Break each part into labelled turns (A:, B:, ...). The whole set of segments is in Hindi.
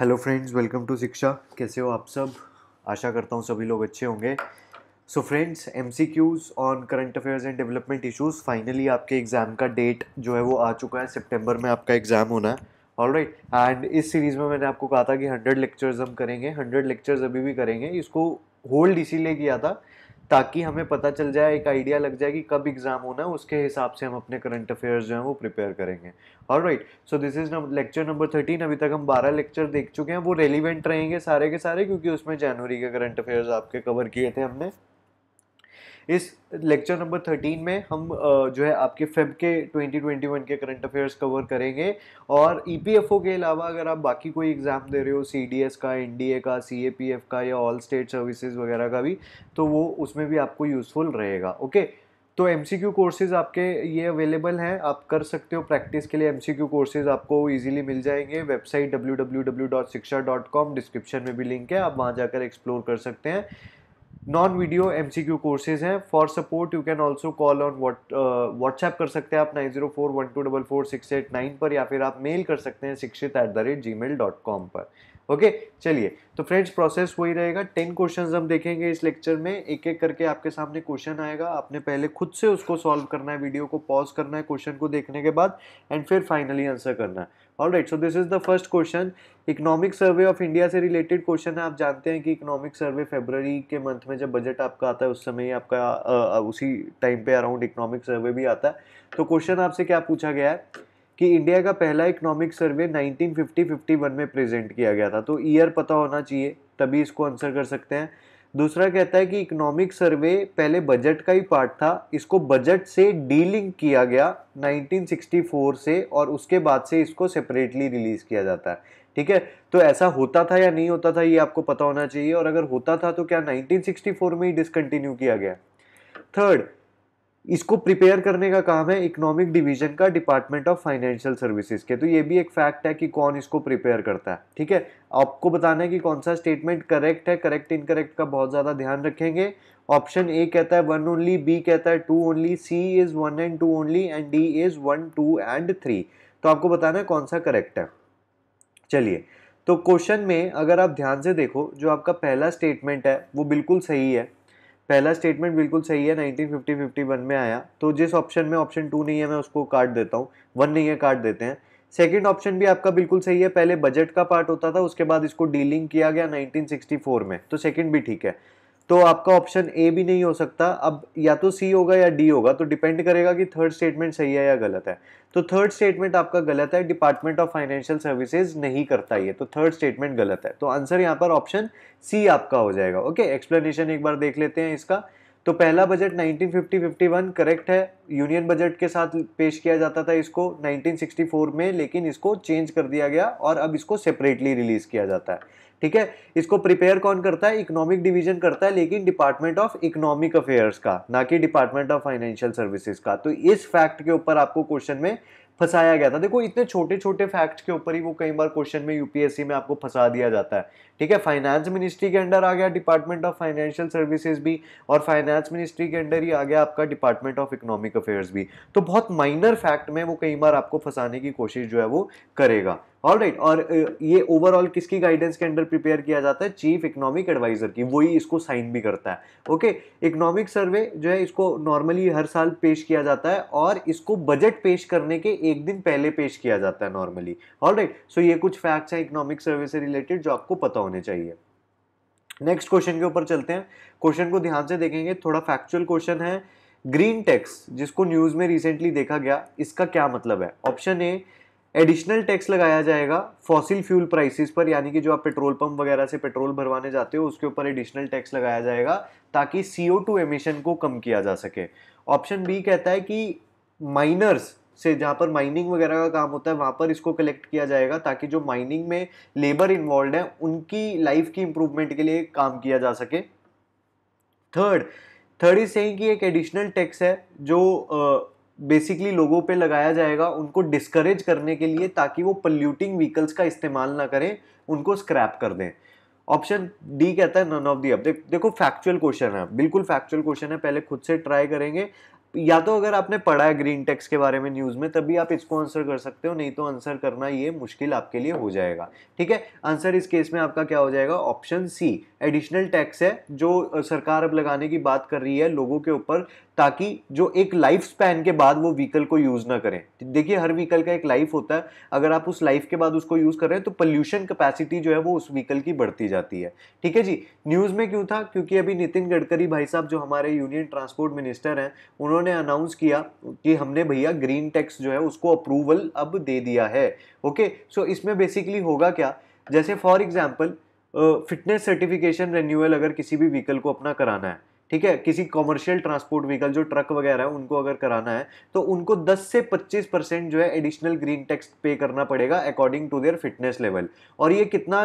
A: हेलो फ्रेंड्स वेलकम टू शिक्षा कैसे हो आप सब आशा करता हूँ सभी लोग अच्छे होंगे so friends M C Qs on current affairs and development issues finally आपके एग्ज़ाम का डेट जो है वो आ चुका है सितंबर में आपका एग्ज़ाम होना है ऑल राइट एंड इस सीरीज़ में मैंने आपको कहा था कि हंड्रेड लेक्चर्स हम करेंगे हंड्रेड लेक्चर्स अभी भी करेंगे इसको होल्ड इसीलिए किया था ताकि हमें पता चल जाए एक आइडिया लग जाए कि कब एग्ज़ाम होना है उसके हिसाब से हम अपने करंट अफेयर्स जो हैं वो प्रिपेयर करेंगे और right so this is lecture number thirteen अभी तक हम बारह लेक्चर देख चुके हैं वो रेलिवेंट रहेंगे सारे के सारे क्योंकि उसमें जनवरी के करंट अफेयर्स आपके कवर किए थे हमने इस लेक्चर नंबर थर्टीन में हम जो है आपके फेब के 2021 के करंट अफेयर्स कवर करेंगे और ई e के अलावा अगर आप बाकी कोई एग्ज़ाम दे रहे हो सी का एन का सी का या ऑल स्टेट सर्विसेज वगैरह का भी तो वो उसमें भी आपको यूज़फुल रहेगा ओके तो एम सी क्यू कोर्सेज़ आपके ये अवेलेबल हैं आप कर सकते हो प्रैक्टिस के लिए एम सी क्यू कोर्सेज़ आपको ईजिली मिल जाएंगे website W W W dot Shiksha dot com description में भी लिंक है आप वहाँ जाकर एक्सप्लोर कर सकते हैं non video M C Q courses हैं for support you can also call on what WhatsApp कर सकते हैं आप nine zero four one two double four six eight nine पर या फिर आप मेल कर सकते हैं Shikshit at the rate Gmail dot com पर ओके चलिए तो फ्रेंड्स प्रोसेस वही रहेगा टेन क्वेश्चन हम देखेंगे इस लेक्चर में एक एक करके आपके सामने क्वेश्चन आएगा आपने पहले खुद से उसको सॉल्व करना है वीडियो को पॉज करना है क्वेश्चन को देखने के बाद एंड फिर फाइनली आंसर करना है all right so this is the first question economic survey of India से रिलेटेड क्वेश्चन है आप जानते हैं कि इकोनॉमिक सर्वे फेबररी के मंथ में जब बजट आपका आता है उस समय आपका आ, उसी टाइम पे अराउंड इकोनॉमिक सर्वे भी आता है तो क्वेश्चन आपसे क्या पूछा गया है कि इंडिया का पहला इकोनॉमिक सर्वे 1950-51 में प्रेजेंट किया गया था तो ईयर पता होना चाहिए तभी इसको आंसर कर सकते हैं दूसरा कहता है कि इकोनॉमिक सर्वे पहले बजट का ही पार्ट था इसको बजट से डीलिंग किया गया 1964 से और उसके बाद से इसको सेपरेटली रिलीज़ किया जाता है ठीक है तो ऐसा होता था या नहीं होता था ये आपको पता होना चाहिए और अगर होता था तो क्या 1964 में ही डिसकंटिन्यू किया गया थर्ड इसको प्रिपेयर करने का काम है इकोनॉमिक डिवीजन का डिपार्टमेंट ऑफ फाइनेंशियल सर्विसेज के तो ये भी एक फैक्ट है कि कौन इसको प्रिपेयर करता है ठीक है आपको बताना है कि कौन सा स्टेटमेंट करेक्ट है करेक्ट इनकरेक्ट का बहुत ज़्यादा ध्यान रखेंगे ऑप्शन ए कहता है वन ओनली बी कहता है two only C is one and two only and D is one two and three तो आपको बताना है कौन सा करेक्ट है चलिए तो क्वेश्चन में अगर आप ध्यान से देखो जो आपका पहला स्टेटमेंट है वो बिल्कुल सही है पहला स्टेटमेंट बिल्कुल सही है 1950 51 में आया तो जिस ऑप्शन में ऑप्शन टू नहीं है मैं उसको काट देता हूँ वन नहीं है काट देते हैं सेकेंड ऑप्शन भी आपका बिल्कुल सही है पहले बजट का पार्ट होता था उसके बाद इसको डीलिंग किया गया 1964 में तो सेकंड भी ठीक है तो आपका ऑप्शन ए भी नहीं हो सकता अब या तो सी होगा या डी होगा तो डिपेंड करेगा कि थर्ड स्टेटमेंट सही है या गलत है तो थर्ड स्टेटमेंट आपका गलत है डिपार्टमेंट ऑफ फाइनेंशियल सर्विसेज नहीं करता ये तो थर्ड स्टेटमेंट गलत है तो आंसर यहाँ पर ऑप्शन सी आपका हो जाएगा ओके एक्सप्लेनेशन एक बार देख लेते हैं इसका तो पहला बजट 1950-51 करेक्ट है यूनियन बजट के साथ पेश किया जाता था इसको 1964 में लेकिन इसको चेंज कर दिया गया और अब इसको सेपरेटली रिलीज़ किया जाता है ठीक है इसको प्रिपेयर कौन करता है इकोनॉमिक डिवीजन करता है लेकिन डिपार्टमेंट ऑफ इकोनॉमिक अफेयर्स का ना कि डिपार्टमेंट ऑफ फाइनेंशियल सर्विसेज का तो इस फैक्ट के ऊपर आपको क्वेश्चन में फंसाया गया था देखो इतने छोटे छोटे फैक्ट के ऊपर ही वो कई बार क्वेश्चन में यूपीएससी में आपको फंसा दिया जाता है ठीक है फाइनेंस मिनिस्ट्री के अंडर आ गया डिपार्टमेंट ऑफ फाइनेंशियल सर्विसेज भी और फाइनेंस मिनिस्ट्री के अंडर ही आ गया आपका डिपार्टमेंट ऑफ इकोनॉमिक अफेयर्स भी तो बहुत माइनर फैक्ट में वो कई बार आपको फंसाने की कोशिश जो है वो करेगा ऑल राइट right, और ये ओवरऑल किसकी गाइडेंस के अंडर प्रिपेयर किया जाता है चीफ इकोनॉमिक एडवाइजर की वही इसको साइन भी करता है ओके इकोनॉमिक सर्वे जो है इसको नॉर्मली हर साल पेश किया जाता है और इसको बजट पेश करने के एक दिन पहले पेश किया जाता है नॉर्मली ऑल राइट सो ये कुछ फैक्ट्स हैं इकोनॉमिक सर्वे से रिलेटेड जो आपको पता होने चाहिए नेक्स्ट क्वेश्चन के ऊपर चलते हैं क्वेश्चन को ध्यान से देखेंगे थोड़ा फैक्चुअल क्वेश्चन है ग्रीन टैक्स जिसको न्यूज में रिसेंटली देखा गया इसका क्या मतलब है ऑप्शन ए एडिशनल टैक्स लगाया जाएगा फॉसिल फ्यूल प्राइसेस पर यानी कि जो आप पेट्रोल पंप वगैरह से पेट्रोल भरवाने जाते हो उसके ऊपर एडिशनल टैक्स लगाया जाएगा ताकि सी टू एमिशन को कम किया जा सके ऑप्शन बी कहता है कि माइनर्स से जहाँ पर माइनिंग वगैरह का काम होता है वहाँ पर इसको कलेक्ट किया जाएगा ताकि जो माइनिंग में लेबर इन्वॉल्व है उनकी लाइफ की इम्प्रूवमेंट के लिए काम किया जा सके थर्ड थर्ड इज सही कि एक एडिशनल टैक्स है जो बेसिकली लोगों पे लगाया जाएगा उनको डिस्करेज करने के लिए ताकि वो पल्यूटिंग व्हीकल्स का इस्तेमाल ना करें उनको स्क्रैप कर दें ऑप्शन डी कहता है नन ऑफ दी अब देख देखो फैक्चुअल क्वेश्चन है बिल्कुल फैक्चुअल क्वेश्चन है पहले खुद से ट्राई करेंगे या तो अगर आपने पढ़ा है ग्रीन टेक्स के बारे में न्यूज़ में तभी आप इसको आंसर कर सकते हो नहीं तो आंसर करना ये मुश्किल आपके लिए हो जाएगा ठीक है आंसर इस केस में आपका क्या हो जाएगा ऑप्शन सी एडिशनल टैक्स है जो सरकार अब लगाने की बात कर रही है लोगों के ऊपर ताकि जो एक लाइफ स्पैन के बाद वो व्हीकल को यूज़ ना करें देखिए हर व्हीकल का एक लाइफ होता है अगर आप उस लाइफ के बाद उसको यूज़ कर रहे हैं तो पोल्यूशन कैपेसिटी जो है वो उस व्हीकल की बढ़ती जाती है ठीक है जी न्यूज़ में क्यों था क्योंकि अभी नितिन गडकरी भाई साहब जो हमारे यूनियन ट्रांसपोर्ट मिनिस्टर हैं उन्होंने अनाउंस किया कि हमने भैया ग्रीन टैक्स जो है उसको अप्रूवल अब दे दिया है ओके सो इसमें बेसिकली होगा क्या जैसे for example fitness certification renewal अगर किसी भी व्हीकल को अपना कराना है ठीक है किसी कॉमर्शियल ट्रांसपोर्ट व्हीकल जो ट्रक वगैरह है उनको अगर कराना है तो उनको 10 से 25 परसेंट जो है एडिशनल ग्रीन टैक्स पे करना पड़ेगा according to their fitness level और ये कितना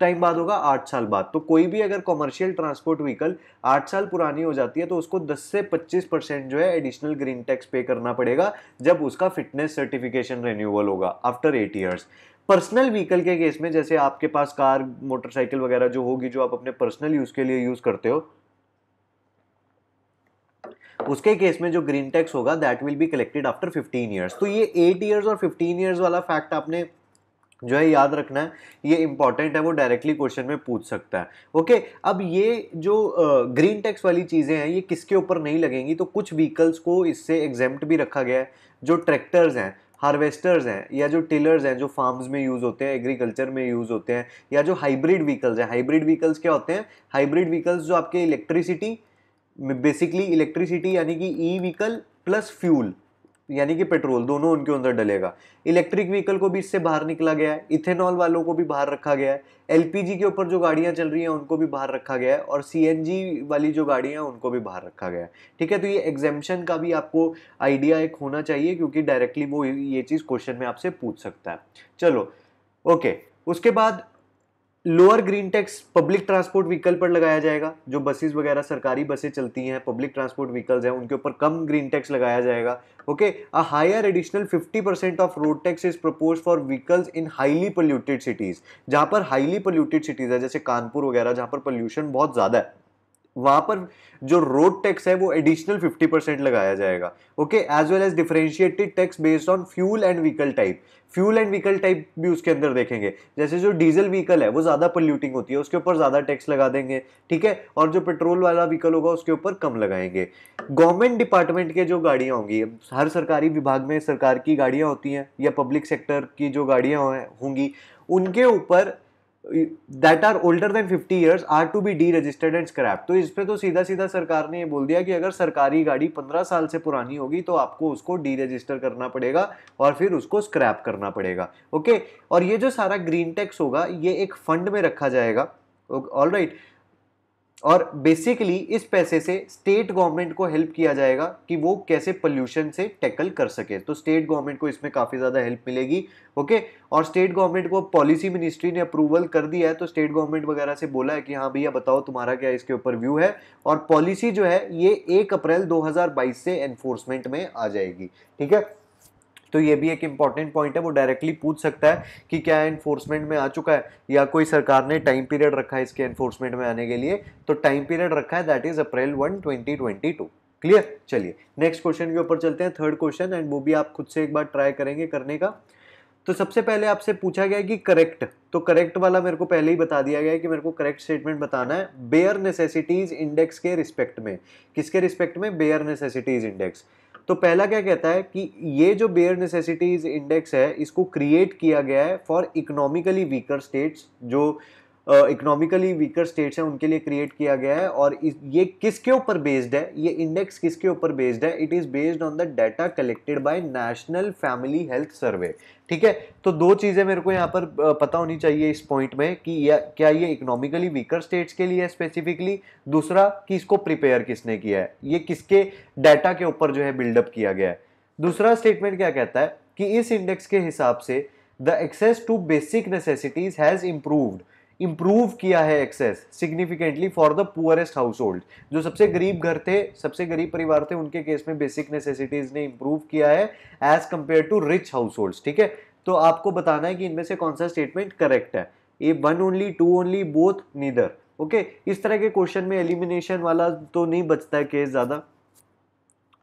A: टाइम बाद होगा आठ साल बाद तो कोई भी अगर कॉमर्शियल ट्रांसपोर्ट व्हीकल आठ साल पुरानी हो जाती है तो उसको दस से पच्चीस परसेंट जो है एडिशनल ग्रीन टैक्स पे करना पड़ेगा जब उसका फिटनेस सर्टिफिकेशन रिन्यूअल होगा after eight years personal vehicle के केस में जैसे आपके पास कार मोटरसाइकिल वगैरह जो होगी जो आप अपने पर्सनल यूज़ के लिए यूज़ करते हो उसके केस में जो ग्रीन टैक्स होगा that will be collected after fifteen years तो ये एट ईयर्स और फिफ्टीन ईयर्स वाला फैक्ट आपने जो है याद रखना है ये इंपॉर्टेंट है वो डायरेक्टली क्वेश्चन में पूछ सकता है ओके अब ये जो ग्रीन टैक्स वाली चीज़ें हैं ये किसके ऊपर नहीं लगेंगी तो कुछ व्हीकल्स को इससे एग्जेम्प्ट भी रखा गया है जो ट्रैक्टर्स हैं हार्वेस्टर्स हैं या जो टिलर्स हैं जो फार्म्स में यूज़ होते हैं एग्रीकल्चर में यूज़ होते हैं या जो हाइब्रिड व्हीकल्स हैं हाइब्रिड व्हीकल्स क्या होते हैं हाइब्रिड व्हीकल्स जो आपके इलेक्ट्रिसिटी बेसिकली इलेक्ट्रिसिटी यानी कि ई व्हीकल प्लस फ्यूल यानी कि पेट्रोल दोनों उनके अंदर डलेगा इलेक्ट्रिक व्हीकल को भी इससे बाहर निकला गया है इथेनॉल वालों को भी बाहर रखा गया है एलपीजी के ऊपर जो गाड़ियाँ चल रही हैं उनको भी बाहर रखा गया है और सीएनजी वाली जो गाड़ियाँ हैं उनको भी बाहर रखा गया है ठीक है तो ये एग्जेम्पन का भी आपको आइडिया एक होना चाहिए क्योंकि डायरेक्टली वो ये चीज़ क्वेश्चन में आपसे पूछ सकता है चलो ओके उसके बाद lower green tax public transport vehicle पर लगाया जाएगा जो बसेस वगैरह सरकारी बसें चलती हैं पब्लिक ट्रांसपोर्ट व्हीकल्स हैं उनके ऊपर कम ग्रीन टैक्स लगाया जाएगा okay a higher additional 50 percent of road tax is propose for vehicles in highly polluted cities जहाँ पर हाईली पोल्यूटेड सिटीज़ है जैसे कानपुर वगैरह जहाँ पर पोल्यूशन बहुत ज़्यादा है वहाँ पर जो रोड टैक्स है वो एडिशनल 50 परसेंट लगाया जाएगा okay as well as differentiated tax based on fuel and vehicle type fuel and vehicle type भी उसके अंदर देखेंगे जैसे जो डीजल व्हीकल है वो ज़्यादा पोल्यूटिंग होती है उसके ऊपर ज़्यादा टैक्स लगा देंगे ठीक है और जो पेट्रोल वाला व्हीकल होगा उसके ऊपर कम लगाएंगे गवर्नमेंट डिपार्टमेंट के जो गाड़ियाँ होंगी हर सरकारी विभाग में सरकार की गाड़ियाँ होती हैं या पब्लिक सेक्टर की जो गाड़ियाँ होंगी उनके ऊपर that are older than fifty years are to be deregistered and scrap तो इस पर तो सीधा सीधा सरकार ने ये बोल दिया कि अगर सरकारी गाड़ी पंद्रह साल से पुरानी होगी तो आपको उसको डी रजिस्टर करना पड़ेगा और फिर उसको स्क्रैप करना पड़ेगा ओके okay? और ये जो सारा ग्रीन टैक्स होगा ये एक फंड में रखा जाएगा ऑल राइट right. और बेसिकली इस पैसे से स्टेट गवर्नमेंट को हेल्प किया जाएगा कि वो कैसे पोल्यूशन से टैकल कर सके तो स्टेट गवर्नमेंट को इसमें काफ़ी ज़्यादा हेल्प मिलेगी ओके और स्टेट गवर्नमेंट को पॉलिसी मिनिस्ट्री ने अप्रूवल कर दिया है तो स्टेट गवर्नमेंट वगैरह से बोला है कि हाँ भैया बताओ तुम्हारा क्या इसके ऊपर व्यू है और पॉलिसी जो है ये एक अप्रैल दो से एनफोर्समेंट में आ जाएगी ठीक है तो ये भी एक इंपॉर्टेंट पॉइंट है वो डायरेक्टली पूछ सकता है कि क्या इन्फोर्समेंट में आ चुका है या कोई सरकार ने टाइम पीरियड रखा है इसके एनफोर्समेंट में आने के लिए तो टाइम पीरियड रखा है that is April one twenty twenty two clear चलिए नेक्स्ट क्वेश्चन के ऊपर चलते हैं थर्ड क्वेश्चन एंड वो भी आप खुद से एक बार ट्राई करेंगे करने का तो सबसे पहले आपसे पूछा गया कि करेक्ट तो करेक्ट वाला मेरे को पहले ही बता दिया गया है कि मेरे को करेक्ट स्टेटमेंट बताना है बेयर नेसेसिटीज इंडेक्स के रिस्पेक्ट में किसके रिस्पेक्ट में बेयर नेसेसिटीज इंडेक्स तो पहला क्या कहता है कि ये जो बेयर नेसेसिटीज इंडेक्स है इसको क्रिएट किया गया है फॉर इकोनॉमिकली वीकर स्टेट्स जो इकोनॉमिकली वीकर स्टेट्स हैं उनके लिए क्रिएट किया गया है और ये किसके ऊपर बेस्ड है ये इंडेक्स किसके ऊपर बेस्ड है it is based on the data collected by national family health survey ठीक है तो दो चीज़ें मेरे को यहाँ पर पता होनी चाहिए इस पॉइंट में कि या, क्या ये इकोनॉमिकली वीकर स्टेट्स के लिए स्पेसिफिकली दूसरा कि इसको प्रिपेयर किसने किया है ये किसके डाटा के ऊपर जो है बिल्डअप किया गया है दूसरा स्टेटमेंट क्या कहता है कि इस इंडेक्स के हिसाब से the access to basic necessities has improved improve किया है access significantly for the poorest household जो सबसे गरीब घर थे सबसे गरीब परिवार थे उनके केस में बेसिक नेसेसिटीज ने इम्प्रूव किया है as compare to rich household ठीक है तो आपको बताना है कि इनमें से कौन सा स्टेटमेंट करेक्ट है A one only two only both neither okay इस तरह के क्वेश्चन में एलिमिनेशन वाला तो नहीं बचता है केस ज़्यादा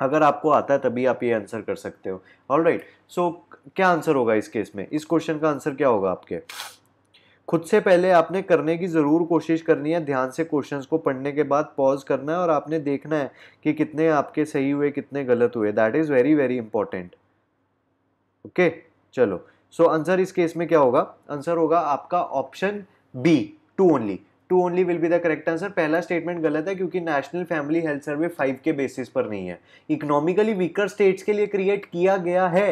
A: अगर आपको आता है तभी आप ये आंसर कर सकते हो ऑल राइट सो क्या आंसर होगा इस केस में इस क्वेश्चन का आंसर क्या होगा आपके खुद से पहले आपने करने की ज़रूर कोशिश करनी है ध्यान से क्वेश्चंस को पढ़ने के बाद पॉज करना है और आपने देखना है कि कितने आपके सही हुए कितने गलत हुए that is very very important okay चलो सो so, आंसर इस केस में क्या होगा आंसर होगा आपका option B two only two only will be the correct answer पहला स्टेटमेंट गलत है क्योंकि national family health survey five के बेसिस पर नहीं है इकोनॉमिकली वीकर स्टेट्स के लिए क्रिएट किया गया है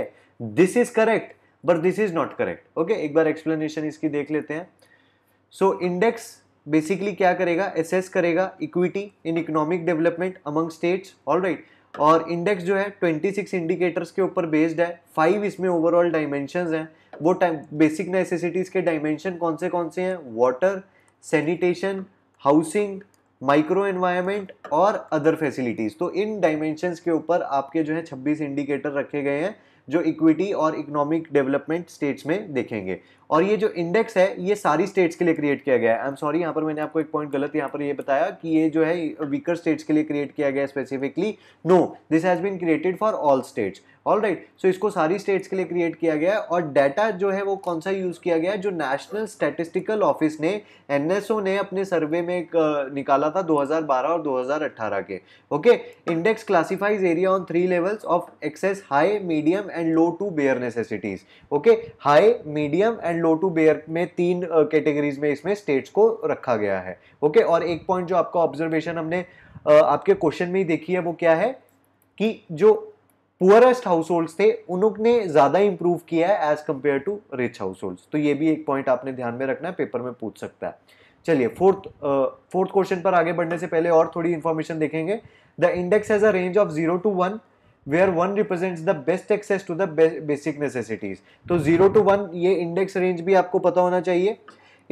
A: this is correct but this is not correct okay एक बार एक्सप्लेनेशन इसकी देख लेते हैं सो इंडेक्स बेसिकली क्या करेगा एसेस करेगा equity in economic development among states all right और इंडेक्स जो है 26 इंडिकेटर्स के ऊपर बेस्ड है फाइव इसमें ओवरऑल डायमेंशन हैं वो टाइम बेसिक नेसेसिटीज़ के डायमेंशन कौन से कौन से हैं water sanitation housing micro environment और अदर फैसिलिटीज़ तो इन डायमेंशंस के ऊपर आपके जो है 26 इंडिकेटर रखे गए हैं जो इक्विटी और इकोनॉमिक डेवलपमेंट स्टेट्स में देखेंगे और ये जो इंडेक्स है ये सारी स्टेट्स के लिए क्रिएट किया गया है आई एम सॉरी यहाँ पर मैंने आपको एक पॉइंट गलत यहाँ पर ये बताया कि ये जो है वीकर स्टेट्स के लिए क्रिएट किया गया specifically no this has been created for all states all right so इसको सारी स्टेट्स के लिए क्रिएट किया गया है और डाटा जो है वो कौन सा यूज़ किया गया है जो नेशनल स्टेटिस्टिकल ऑफिस ने एन ने अपने सर्वे में एक निकाला था 2012 और 2018 के okay index classifies area on three levels of access high medium and low to bare necessities okay high medium and low to bare में तीन कैटेगरीज uh, में इसमें स्टेट्स को रखा गया है ओके okay? और एक पॉइंट जो आपका ऑब्जर्वेशन हमने uh, आपके क्वेश्चन में ही देखी है वो क्या है कि जो पुअरेस्ट हाउस होल्ड्स थे उन्होंने ज़्यादा इंप्रूव किया है एज कम्पेयर टू रिच हाउस होल्ड्स तो ये भी एक पॉइंट आपने ध्यान में रखना है पेपर में पूछ सकता है चलिए फोर्थ फोर्थ क्वेश्चन पर आगे बढ़ने से पहले और थोड़ी इन्फॉर्मेशन देखेंगे the index has a range of zero to one where one represents the best access to the basic necessities तो जीरो टू वन ये इंडेक्स रेंज भी आपको पता होना चाहिए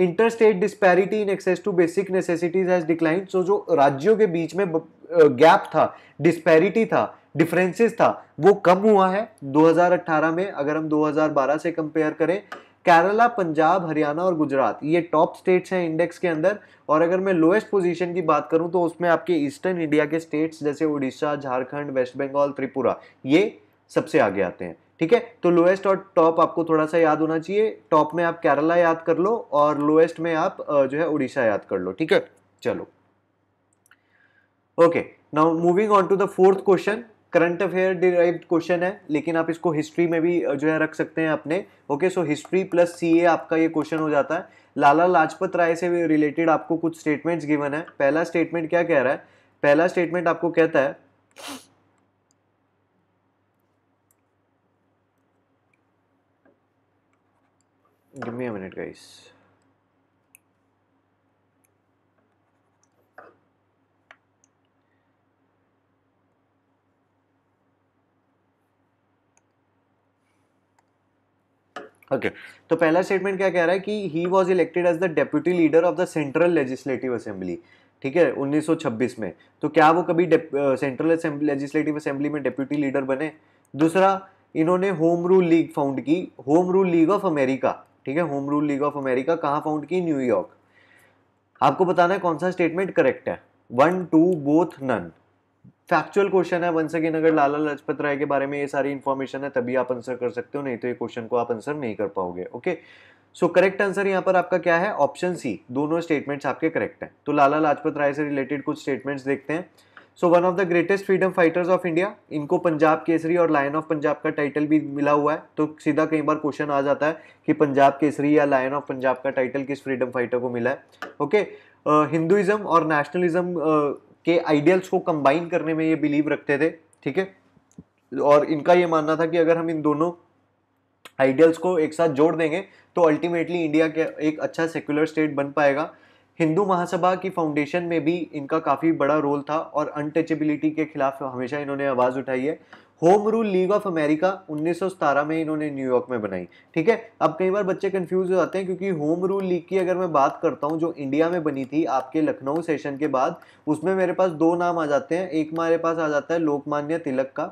A: interstate disparity in access to basic necessities has decline so जो राज्यों के बीच में गैप था डिस्पैरिटी था डिफरेंसेस था वो कम हुआ है 2018 में अगर हम 2012 से कंपेयर करें केरला पंजाब हरियाणा और गुजरात ये टॉप स्टेट्स हैं इंडेक्स के अंदर और अगर मैं लोएस्ट पोजीशन की बात करूं तो उसमें आपके ईस्टर्न इंडिया के स्टेट्स जैसे उड़ीसा झारखंड वेस्ट बंगाल त्रिपुरा ये सबसे आगे आते हैं ठीक है तो लोएस्ट और टॉप आपको थोड़ा सा याद होना चाहिए टॉप में आप केरला याद कर लो और लोएस्ट में आप जो है उड़ीसा याद कर लो ठीक है चलो okay now moving on to the fourth question current affair derive question है लेकिन आप इसको हिस्ट्री में भी जो है रख सकते हैं अपने ओके सो हिस्ट्री प्लस सी आपका ये क्वेश्चन हो जाता है लाला लाजपत राय से रिलेटेड आपको कुछ स्टेटमेंट्स गिवन है पहला स्टेटमेंट क्या कह रहा है पहला स्टेटमेंट आपको कहता है give me a minute guys okay तो पहला स्टेटमेंट क्या कह रहा है कि he was elected as the deputy leader of the central legislative assembly ठीक है 1926 में तो क्या वो कभी सेंट्रल लेजिस्लेटिव असेंबली में डेप्यूटी लीडर बने दूसरा इन्होंने होम रूल लीग फाउंड की home rule league of America ठीक है home rule league of America कहाँ फाउंड की न्यूयॉर्क आपको बताना है कौन सा स्टेटमेंट करेक्ट है one two both none factual question है वंस अगेन अगर लाला लाजपत राय के बारे में ये सारी इन्फॉर्मेशन है तभी आप आंसर कर सकते हो नहीं तो ये क्वेश्चन को आप आंसर नहीं कर पाओगे ओके सो करेक्ट आंसर यहाँ पर आपका क्या है ऑप्शन सी दोनों स्टेटमेंट्स आपके करेक्ट हैं तो लाला लाजपत राय से रिलेटेड कुछ स्टेटमेंट्स देखते हैं so one of the greatest freedom fighters of India इनको पंजाब केसरी और लायन ऑफ पंजाब का टाइटल भी मिला हुआ है तो सीधा कई बार क्वेश्चन आ जाता है कि पंजाब केसरी या लायन ऑफ पंजाब का टाइटल किस फ्रीडम फाइटर को मिला है ओके हिंदुइज्म और नेशनलिज्म के आइडियल्स को कंबाइन करने में ये बिलीव रखते थे ठीक है और इनका ये मानना था कि अगर हम इन दोनों आइडियल्स को एक साथ जोड़ देंगे तो अल्टीमेटली इंडिया के एक अच्छा सेक्युलर स्टेट बन पाएगा हिंदू महासभा की फाउंडेशन में भी इनका काफ़ी बड़ा रोल था और अनटचेबिलिटी के खिलाफ हमेशा इन्होंने आवाज़ उठाई है home rule league of America उन्नीस में इन्होंने न्यूयॉर्क में बनाई ठीक है अब कई बार बच्चे कंफ्यूज हो जाते हैं क्योंकि होम रूल लीग की अगर मैं बात करता हूँ जो इंडिया में बनी थी आपके लखनऊ सेशन के बाद उसमें मेरे पास दो नाम आ जाते हैं एक मेरे पास आ जाता है लोकमान्य तिलक का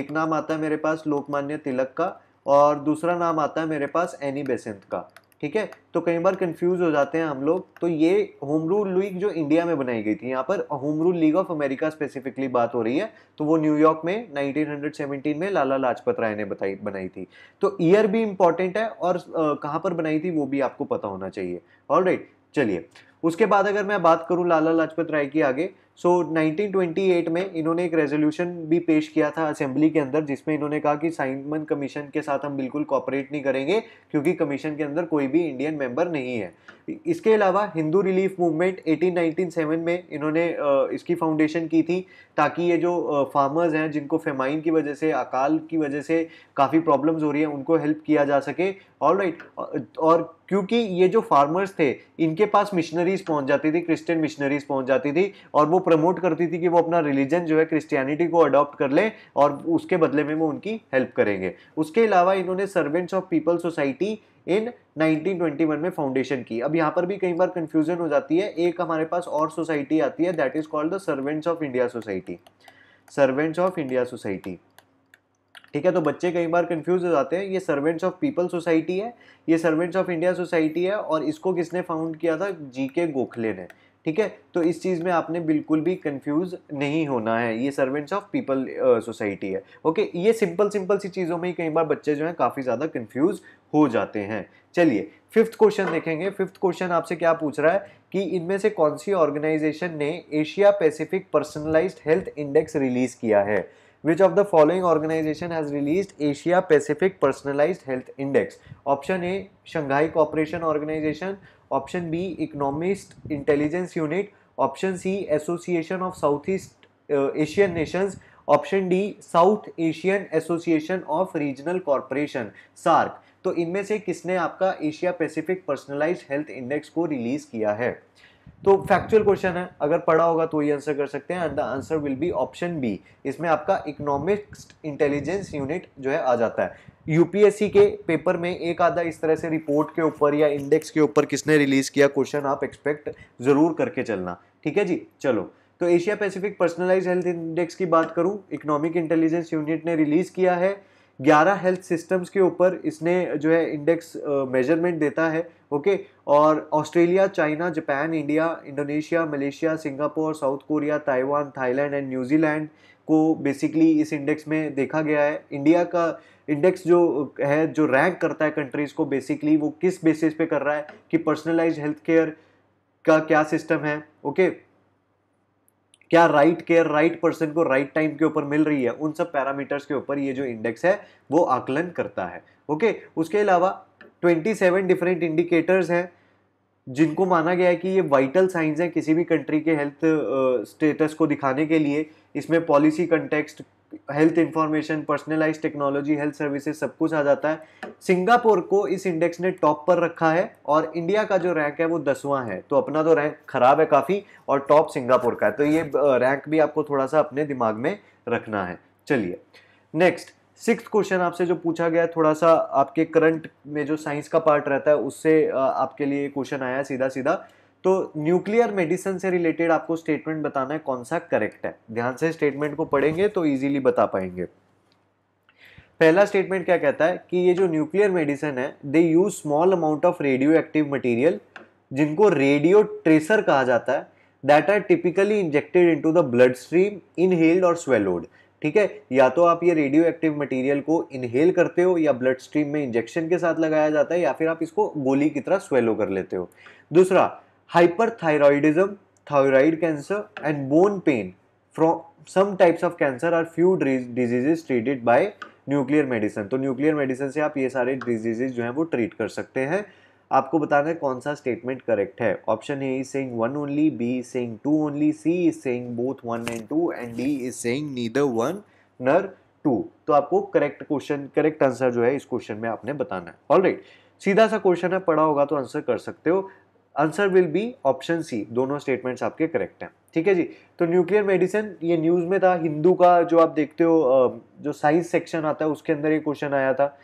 A: एक नाम आता है मेरे पास लोकमान्य तिलक का और दूसरा नाम आता है मेरे पास एनी बेसेंट का ठीक है तो कई बार कंफ्यूज हो जाते हैं हम लोग तो ये होम रूल लीग जो इंडिया में बनाई गई थी यहाँ पर home rule league of America specifically बात हो रही है तो वो न्यूयॉर्क में 1917 में लाला लाजपत राय ने बताई बनाई थी तो ईयर भी इंपॉर्टेंट है और कहाँ पर बनाई थी वो भी आपको पता होना चाहिए ऑल चलिए उसके बाद अगर मैं बात करूँ लाला लाजपत राय की आगे सो so, 1928 में इन्होंने एक रेजोल्यूशन भी पेश किया था असेंबली के अंदर जिसमें इन्होंने कहा कि साइमन कमीशन के साथ हम बिल्कुल कॉपरेट नहीं करेंगे क्योंकि कमीशन के अंदर कोई भी इंडियन मेंबर नहीं है इसके अलावा हिंदू रिलीफ मूवमेंट 1897 में इन्होंने इसकी फाउंडेशन की थी ताकि ये जो फार्मर्स हैं जिनको फेमाइन की वजह से अकाल की वजह से काफ़ी प्रॉब्लम्स हो रही हैं उनको हेल्प किया जा सके ऑल राइट और क्योंकि ये जो फार्मर्स थे इनके पास मिशनरीज पहुंच जाती थी क्रिश्चियन मिशनरीज पहुंच जाती थी और वो प्रमोट करती थी कि वो अपना रिलीजन जो है क्रिस्टियनिटी को अडॉप्ट कर ले और उसके बदले में वो उनकी हेल्प करेंगे उसके अलावा इन्होंने servants of people society in 1921 में फाउंडेशन की अब यहाँ पर भी कई बार कंफ्यूजन हो जाती है एक हमारे पास और सोसाइटी आती है that is called the servants of India society servants of India society ठीक है तो बच्चे कई बार कंफ्यूज हो जाते हैं ये सर्वेंट्स ऑफ पीपल सोसाइटी है ये सर्वेंट्स ऑफ इंडिया सोसाइटी है और इसको किसने फाउंड किया था जी के गोखले ने ठीक है तो इस चीज़ में आपने बिल्कुल भी कंफ्यूज नहीं होना है ये सर्वेंट्स ऑफ पीपल सोसाइटी है ओके ये सिंपल सिंपल सी चीज़ों में ही कई बार बच्चे जो हैं काफ़ी ज़्यादा कंफ्यूज हो जाते हैं चलिए फिफ्थ क्वेश्चन देखेंगे फिफ्थ क्वेश्चन आपसे क्या पूछ रहा है कि इनमें से कौन सी ऑर्गेनाइजेशन ने Asia Pacific personalized health index release किया है which of the following organization has release Asia Pacific personalize health index option A Shanghai cooperation organization option B economist intelligence unit option C association of South East Asian nations option D South Asian association of regional corporation SAARC तो इनमें से किसने आपका Asia Pacific personalize health index को रिलीज किया है तो फैक्चुअल क्वेश्चन है अगर पढ़ा होगा तो ये आंसर कर सकते हैं and the answer will be option B इसमें आपका इकोनॉमिक्स इंटेलिजेंस यूनिट जो है आ जाता है यूपीएससी के पेपर में एक आधा इस तरह से रिपोर्ट के ऊपर या इंडेक्स के ऊपर किसने रिलीज किया क्वेश्चन आप एक्सपेक्ट जरूर करके चलना ठीक है जी चलो तो Asia Pacific personalize health index की बात करूं इकोनॉमिक इंटेलिजेंस यूनिट ने रिलीज किया है 11 हेल्थ सिस्टम्स के ऊपर इसने जो है इंडेक्स मेजरमेंट देता है ओके और Australia China Japan India Indonesia Malaysia Singapore South Korea Taiwan Thailand and New Zealand को बेसिकली इस इंडेक्स में देखा गया है इंडिया का इंडेक्स जो है जो रैंक करता है कंट्रीज़ को बेसिकली वो किस बेसिस पे कर रहा है कि पर्सनलाइज हेल्थ केयर का क्या सिस्टम है ओके क्या राइट केयर राइट पर्सन को राइट right टाइम के ऊपर मिल रही है उन सब पैरामीटर्स के ऊपर ये जो इंडेक्स है वो आकलन करता है ओके okay? उसके अलावा 27 डिफरेंट इंडिकेटर्स हैं जिनको माना गया है कि ये वाइटल साइंस हैं किसी भी कंट्री के हेल्थ स्टेटस को दिखाने के लिए इसमें policy context health information personalize technology health services सब कुछ आ जाता है सिंगापुर को इस इंडेक्स ने टॉप पर रखा है और इंडिया का जो रैंक है वो दसवां है तो अपना तो रैंक खराब है काफ़ी और टॉप सिंगापुर का है तो ये रैंक भी आपको थोड़ा सा अपने दिमाग में रखना है चलिए नेक्स्ट सिक्स क्वेश्चन आपसे जो पूछा गया थोड़ा सा आपके करंट में जो साइंस का पार्ट रहता है उससे आपके लिए क्वेश्चन आया सीधा सीधा तो न्यूक्लियर मेडिसिन से रिलेटेड आपको स्टेटमेंट बताना है कौन सा करेक्ट है ध्यान से स्टेटमेंट को पढ़ेंगे तो इजीली बता पाएंगे पहला स्टेटमेंट क्या कहता है कि ये जो न्यूक्लियर मेडिसिन है they use small amount of radioactive material जिनको रेडियो ट्रेसर कहा जाता है that are typically injected in the bloodstream inhaled और स्वेलोड ठीक है या तो आप ये रेडियो एक्टिव मटीरियल को इनहेल करते हो या ब्लड स्ट्रीम में इंजेक्शन के साथ लगाया जाता है या फिर आप इसको गोली की तरह स्वेलो कर लेते हो दूसरा Hyperthyroidism, thyroid cancer, and bone pain from some types of cancer are few diseases treated by nuclear medicine तो न्यूक्लियर मेडिसिन से आप ये सारे डिजीजेज जो हैं वो ट्रीट कर सकते हैं आपको बताना है कौन सा स्टेटमेंट करेक्ट है option A is saying one only B is saying two only C is saying both one and two and D is saying neither one nor two तो आपको करेक्ट क्वेश्चन करेक्ट आंसर जो है इस क्वेश्चन में आपने बताना है ऑल right. सीधा सा क्वेश्चन है पढ़ा होगा तो आंसर कर सकते हो answer will be option C दोनों स्टेटमेंट्स आपके करेक्ट हैं ठीक है जी तो न्यूक्लियर मेडिसिन ये न्यूज़ में था हिंदू का जो आप देखते हो जो साइंस सेक्शन आता है उसके अंदर ये क्वेश्चन आया था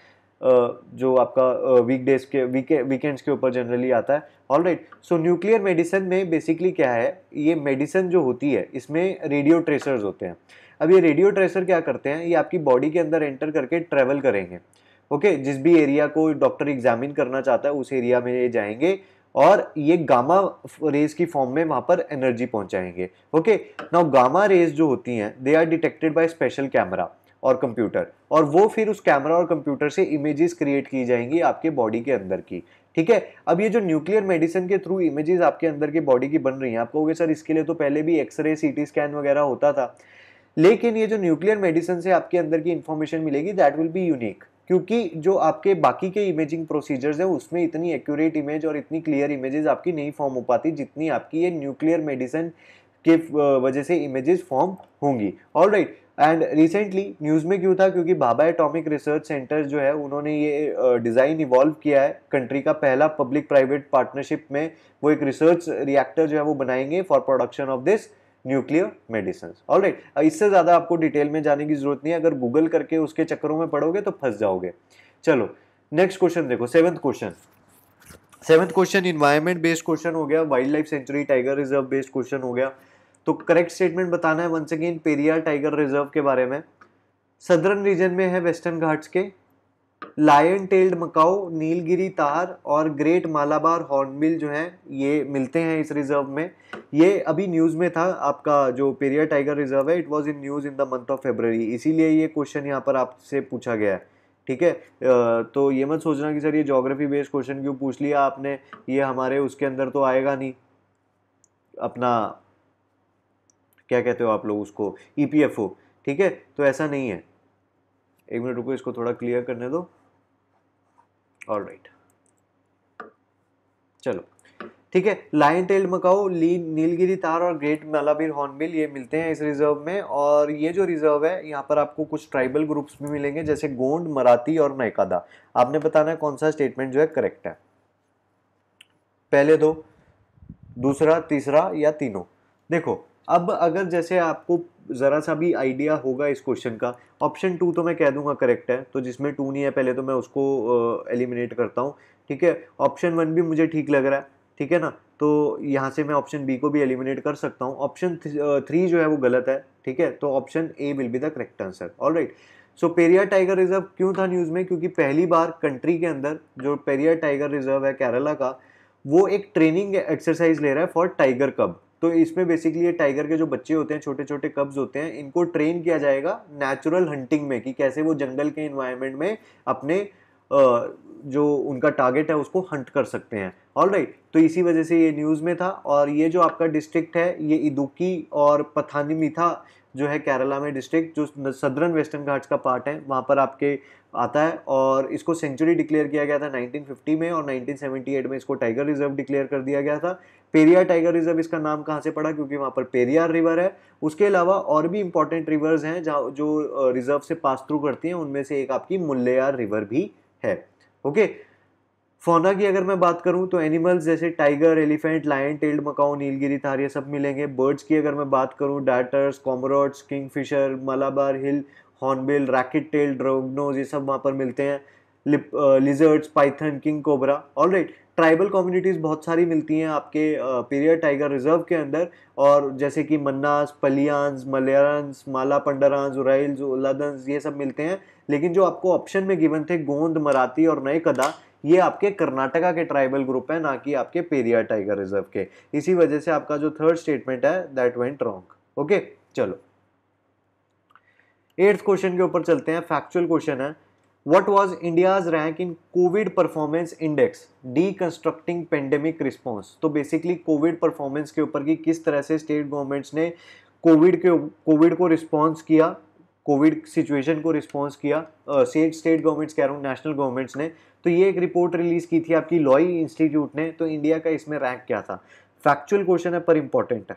A: जो आपका वीकडेज के वीकेंड्स के ऊपर जनरली आता है all right so nuclear medicine में बेसिकली क्या है ये मेडिसिन जो होती है इसमें रेडियो ट्रेसर्स होते हैं अब ये रेडियो ट्रेसर क्या करते हैं ये आपकी बॉडी के अंदर एंटर करके ट्रेवल करेंगे ओके okay? जिस भी एरिया को डॉक्टर एग्जामिन करना चाहता है उस एरिया में ये जाएंगे और ये गामा रेज की फॉर्म में वहाँ पर एनर्जी पहुँचाएंगे ओके नाउ गामा रेज जो होती हैं they are detected by special camera और कंप्यूटर और वो फिर उस कैमरा और कंप्यूटर से इमेजेस क्रिएट की जाएंगी आपके बॉडी के अंदर की ठीक है अब ये जो न्यूक्लियर मेडिसिन के थ्रू इमेजेस आपके अंदर के बॉडी की बन रही हैं आप कहोगे सर इसके लिए तो पहले भी एक्सरे सीटी स्कैन वगैरह होता था लेकिन ये जो न्यूक्लियर मेडिसिन से आपके अंदर की इन्फॉर्मेशन मिलेगी दैट विल बी यूनिक क्योंकि जो आपके बाकी के इमेजिंग प्रोसीजर्स हैं उसमें इतनी एक्यूरेट इमेज और इतनी क्लियर इमेजेस आपकी नहीं फॉर्म हो पाती जितनी आपकी ये न्यूक्लियर मेडिसिन के वजह से इमेजेस फॉर्म होंगी all right and recently news में क्यों था क्योंकि बाबा एटॉमिक रिसर्च सेंटर जो है उन्होंने ये डिज़ाइन इवॉल्व किया है कंट्री का पहला पब्लिक प्राइवेट पार्टनरशिप में वो एक रिसर्च रिएक्टर जो है वो बनाएंगे for production of this nuclear medicine all right इससे ज़्यादा आपको डिटेल में जाने की जरूरत नहीं है अगर गूगल करके उसके चक्करों में पड़ोगे तो फंस जाओगे चलो नेक्स्ट क्वेश्चन देखो seventh question seventh question environment based question हो गया wildlife sanctuary tiger reserve based question हो गया तो करेक्ट स्टेटमेंट बताना है once again Periyar tiger reserve के बारे में सदर्न रीजन में है वेस्टर्न घाट्स के lion tailed macaque Nilgiri tahr और ग्रेट मालाबार हॉर्नबिल जो हैं ये मिलते हैं इस रिज़र्व में ये अभी न्यूज़ में था आपका जो पेरियर टाइगर रिज़र्व है it was in news in the month of February इसीलिए ये क्वेश्चन यहाँ पर आपसे पूछा गया है ठीक है तो ये मत सोचना कि सर ये जोग्राफी बेस्ड क्वेश्चन क्यों पूछ लिया आपने ये हमारे उसके अंदर तो आएगा नहीं अपना क्या कहते हो आप लोग उसको ई e ठीक है तो ऐसा नहीं है एक मिनट रुको इसको थोड़ा क्लियर करने दो ऑल राइट चलो ठीक है लाइन टेल मकाओ ली नीलगिरी तार और ग्रेट मालाबीर हॉर्नबिल ये मिलते हैं इस रिजर्व में और ये जो रिजर्व है यहाँ पर आपको कुछ ट्राइबल ग्रुप्स भी मिलेंगे जैसे गोंड मराठी और नयकादा आपने बताना है कौन सा स्टेटमेंट जो है करेक्ट है पहले दो दूसरा तीसरा या तीनों देखो अब अगर जैसे आपको ज़रा सा भी आइडिया होगा इस क्वेश्चन का ऑप्शन टू तो मैं कह दूंगा करेक्ट है तो जिसमें टू नहीं है पहले तो मैं उसको एलिमिनेट करता हूँ ठीक है ऑप्शन वन भी मुझे ठीक लग रहा है ठीक है ना तो यहाँ से मैं ऑप्शन बी को भी एलिमिनेट कर सकता हूँ ऑप्शन थ्री जो है वो गलत है ठीक है तो option A will be the correct answer all right so Periyar tiger reserve क्यों था न्यूज़ में क्योंकि पहली बार कंट्री के अंदर जो पेरिया टाइगर रिजर्व है केरला का वो एक ट्रेनिंग एक्सरसाइज ले रहा है फॉर टाइगर कब तो इसमें बेसिकली ये टाइगर के जो बच्चे होते हैं छोटे छोटे कब्ज होते हैं इनको ट्रेन किया जाएगा नेचुरल हंटिंग में कि कैसे वो जंगल के इन्वायरमेंट में अपने जो उनका टारगेट है उसको हंट कर सकते हैं ऑल राइट right, तो इसी वजह से ये न्यूज़ में था और ये जो आपका डिस्ट्रिक्ट है ये इदुकी और पथानी था जो है केरला में डिस्ट्रिक्ट जो सदरन वेस्टर्न घाट्स का पार्ट है वहाँ पर आपके आता है और इसको सेंचुरी डिक्लेयर किया गया था 1950 में और 1978 में इसको टाइगर रिजर्व डिक्लेयर कर दिया गया था पेरियार टाइगर रिजर्व इसका नाम कहाँ से पड़ा क्योंकि वहाँ पर पेरियार रिवर है उसके अलावा और भी इंपॉर्टेंट रिवर्स हैं जहाँ जो रिजर्व से पास थ्रू करती हैं उनमें से एक आपकी मुल्लेयार रिवर भी है ओके okay? फोना की अगर मैं बात करूं तो एनिमल्स जैसे tiger elephant lion tailed macaque Nilgiri tahr ये सब मिलेंगे बर्ड्स की अगर मैं बात करूं darters king kingfisher Malabar hill hornbill racket tailed drongos ये सब वहाँ पर मिलते हैं lizards python king cobra all right tribal communities बहुत सारी मिलती हैं आपके पेरियर टाइगर रिजर्व के अंदर और जैसे कि मन्नास पलियांस मलयारंस माला पंडरांस उराइल्स उलादंस ये सब मिलते हैं लेकिन जो आपको ऑप्शन में गिवन थे गोंद मराती और नए कदा ये आपके कर्नाटका के ट्राइबल ग्रुप है ना कि आपके पेरिया टाइगर रिजर्व के इसी वजह से आपका जो थर्ड स्टेटमेंट है दैट वेंट रॉन्ग ओके चलो एट्थ क्वेश्चन के ऊपर चलते हैं फैक्चुअल क्वेश्चन है what was India's rank in covid performance index deconstructing pandemic response तो बेसिकली कोविड परफॉर्मेंस के ऊपर की किस तरह से स्टेट गवर्नमेंट्स ने कोविड के कोविड को रिस्पॉन्स किया कोविड सिचुएशन को रिस्पॉन्स किया स्टेट स्टेट गवर्नमेंट्स कह रहा हूँ नेशनल गवर्नमेंट्स ने तो ये एक रिपोर्ट रिलीज की थी आपकी लॉई इंस्टीट्यूट ने तो इंडिया का इसमें रैंक क्या था फैक्चुअल क्वेश्चन है पर इंपॉर्टेंट है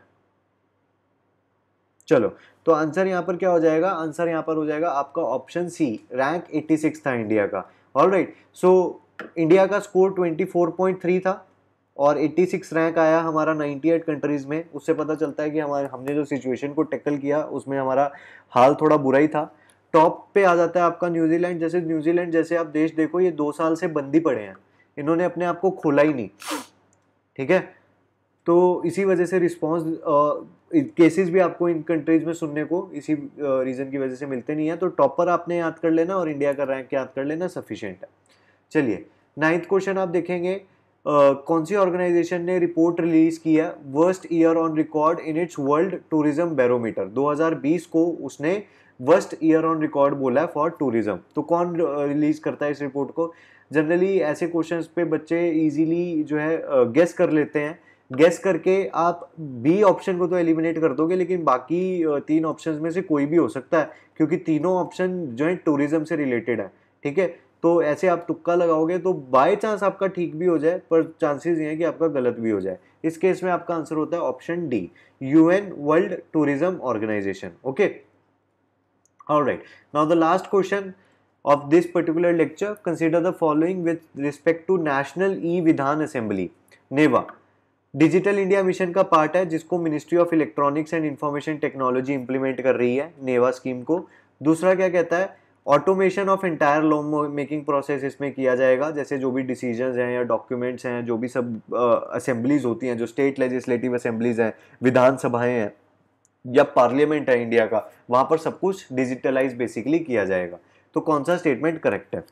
A: चलो तो आंसर यहाँ पर क्या हो जाएगा आंसर यहाँ पर हो जाएगा आपका ऑप्शन सी रैंक 86 था इंडिया का ऑल राइट सो इंडिया का स्कोर 24.3 था और 86 रैंक आया हमारा 98 कंट्रीज़ में उससे पता चलता है कि हमारे हमने जो सिचुएशन को टैकल किया उसमें हमारा हाल थोड़ा बुरा ही था टॉप पे आ जाता है आपका न्यूजीलैंड जैसे न्यूजीलैंड जैसे आप देश देखो ये दो साल से बंदी पड़े हैं इन्होंने अपने आप को खोला ही नहीं ठीक है तो इसी वजह से रिस्पॉन्स केसेस भी आपको इन कंट्रीज में सुनने को इसी रीज़न की वजह से मिलते नहीं है तो टॉपर आपने याद कर लेना और इंडिया का रैंक याद कर लेना सफिशेंट है चलिए नाइन्थ क्वेश्चन आप देखेंगे Uh, कौन सी ऑर्गेनाइजेशन ने रिपोर्ट रिलीज किया worst year on record in its world tourism barometer 2020 को उसने वर्स्ट ईयर ऑन रिकॉर्ड बोला है फॉर टूरिज्म तो कौन रिलीज करता है इस रिपोर्ट को जनरली ऐसे क्वेश्चन पे बच्चे इजीली जो है गेस कर लेते हैं गेस करके आप बी ऑप्शन को तो एलिमिनेट कर दोगे लेकिन बाकी तीन ऑप्शंस में से कोई भी हो सकता है क्योंकि तीनों ऑप्शन जो है टूरिज्म से रिलेटेड है ठीक है तो ऐसे आप तुक्का लगाओगे तो बाय चांस आपका ठीक भी हो जाए पर चांसेस ये हैं कि आपका गलत भी हो जाए इस केस में आपका आंसर होता है option D UN world tourism organization okay right now the last question of this particular lecture, consider the following with respect to National E-Vidhan Assembly, NEVA. Digital India mission का पार्ट है जिसको ministry of electronics and information technology implement कर रही है नेवा स्कीम को दूसरा क्या कहता है automation of entire law making process इसमें किया जाएगा जैसे जो भी डिसीजंस हैं या डॉक्यूमेंट्स हैं जो भी सब असेंबलीज uh, होती हैं जो स्टेट लेजिस्लेटिव असेंबलीज हैं विधानसभाएँ हैं या पार्लियामेंट है इंडिया का वहां पर सब कुछ डिजिटलाइज बेसिकली किया जाएगा तो कौन सा स्टेटमेंट करेक्ट है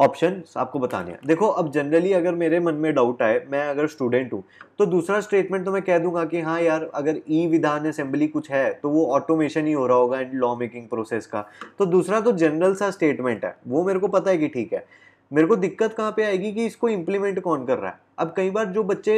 A: ऑप्शन आपको बताने हैं देखो अब जनरली अगर मेरे मन में डाउट आए मैं अगर स्टूडेंट हूँ तो दूसरा स्टेटमेंट तो मैं कह दूंगा कि हाँ यार अगर ई विधान असेंबली कुछ है तो वो ऑटोमेशन ही हो रहा होगा एंड लॉ मेकिंग प्रोसेस का तो दूसरा तो जनरल सा स्टेटमेंट है वो मेरे को पता है कि ठीक है मेरे को दिक्कत कहाँ पे आएगी कि इसको इम्प्लीमेंट कौन कर रहा है अब कई बार जो बच्चे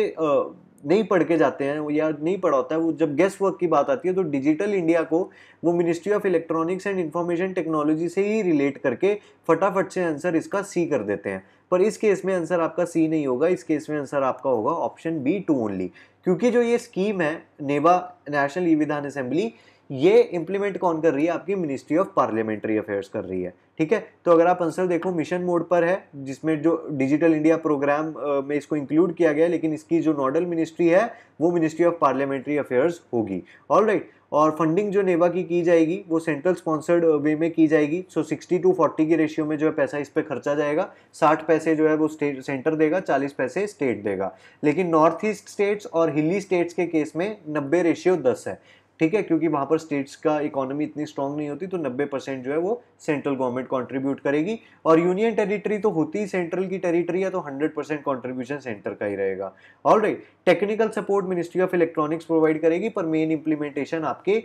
A: नहीं पढ़ के जाते हैं या नहीं पढ़ा होता है वो जब गेस्ट वर्क की बात आती है तो डिजिटल इंडिया को वो ministry of electronics and information technology से ही रिलेट करके फटाफट से आंसर इसका सी कर देते हैं पर इस केस में आंसर आपका सी नहीं होगा इस केस में आंसर आपका होगा ऑप्शन बी टू ओनली क्योंकि जो ये स्कीम है नेवा नेशनल ई विधान असेंबली ये इंप्लीमेंट कौन कर रही है आपकी मिनिस्ट्री ऑफ पार्लियामेंट्री अफेयर्स कर रही है ठीक है तो अगर आप आंसर देखो मिशन मोड पर है जिसमें जो डिजिटल इंडिया प्रोग्राम में इसको इंक्लूड किया गया लेकिन इसकी जो नोडल मिनिस्ट्री है वो मिनिस्ट्री ऑफ पार्लियामेंट्री अफेयर्स होगी ऑल right. और फंडिंग जो नेवा की की जाएगी वो सेंट्रल स्पॉन्सर्ड वे में की जाएगी सो सिक्सटी टू फोर्टी की रेशियो में जो है पैसा इस पर खर्चा जाएगा साठ पैसे जो है वो स्टेट सेंटर देगा चालीस पैसे स्टेट देगा लेकिन नॉर्थ ईस्ट स्टेट्स और हिली स्टेट्स के केस में नब्बे रेशियो दस है ठीक है क्योंकि वहाँ पर स्टेट्स का इकोनॉमी इतनी स्ट्रांग नहीं होती तो 90 परसेंट जो है वो सेंट्रल गवर्नमेंट कंट्रीब्यूट करेगी और यूनियन टेरिटरी तो होती ही सेंट्रल की टेरिटरी है तो 100 परसेंट कॉन्ट्रीब्यूशन सेंटर का ही रहेगा all right technical support ministry of electronics provide करेगी पर मेन इंप्लीमेंटेशन आपके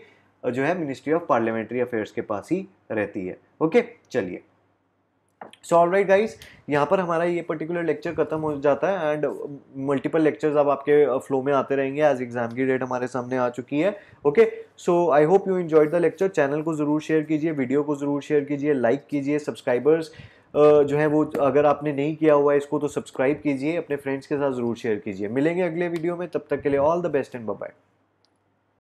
A: जो है मिनिस्ट्री ऑफ पार्लियामेंट्री अफेयर्स के पास ही रहती है ओके चलिए सो ऑल राइट गाइस यहाँ पर हमारा ये पर्टिकुलर लेक्चर खत्म हो जाता है एंड मल्टीपल लेक्चर्स अब आपके फ्लो में आते रहेंगे एज एग्जाम की डेट हमारे सामने आ चुकी है okay so I hope you enjoy the lecture channel को ज़रूर शेयर कीजिए वीडियो को ज़रूर शेयर कीजिए लाइक कीजिए सब्सक्राइबर्स जो है वो अगर आपने नहीं किया हुआ इसको तो सब्सक्राइब कीजिए अपने फ्रेंड्स के साथ ज़रूर शेयर कीजिए मिलेंगे अगले वीडियो में तब तक के लिए all the best and bye